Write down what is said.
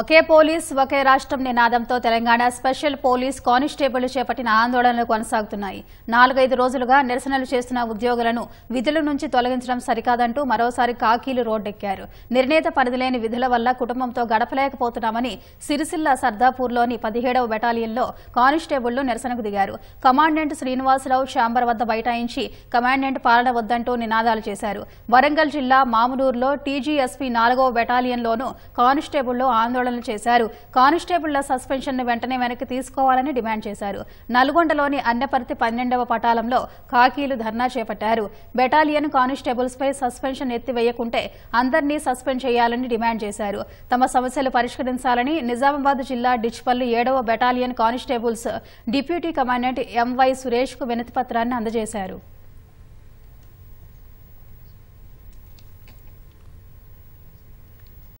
ఒకే police ఒకే రాష్ట్రం నినాదంతో Telangana special police constable చేపట్టిన ఆందోళనలు కొనసాగుతున్నాయి నాలుగైదు రోజులుగా నిరసనలు చేస్తున్న ఉద్యోగులను విధుల నుంచి తొలగించడం సరికాదంటూ మరోసారి కాకీలు రోడ్డెక్కారు నిర్ణీత పరిధిలేని విధుల వల్ల కుటుంబంతో గడపలేకపోతున్నామని సిరిసిల్ల సర్దాపూర్లోని పదిహేడవ బెటాలియన్లో కానిస్టేబుళ్లు నిరసనకు దిగారు కమాండెంట్ శ్రీనివాసరావు షాంబర్ వద్ద బైఠాయించి కమాండెంట్ పాలన వద్దంటూ నినాదాలు చేశారు వరంగల్ జిల్లా మామునూరులో టీజీఎస్పీ నాలుగవ బెటాలియన్లోనూ కానిస్టేబుళ్లు ఆందోళన ఆందోళనలు చేశారు కానిస్టేబుళ్ల సస్పెన్షన్ను వెంటనే వెనక్కి తీసుకోవాలని డిమాండ్ చేశారు నల్గొండలోని అన్నపర్తి పన్నెండవ పటాలంలో కాకీలు ధర్నా చేపట్టారు బెటాలియన్ కానిస్టేబుల్స్పై సస్పెన్షన్ ఎత్తివేయకుంటే అందరినీ సస్పెండ్ చేయాలని డిమాండ్ చేశారు తమ సమస్యలు పరిష్కరించాలని నిజామాబాద్ జిల్లా డిచ్పల్లి ఏడవ battalion constables deputy commandant M Y సురేష్కు వినతిపత్రాన్ని అందజేశారు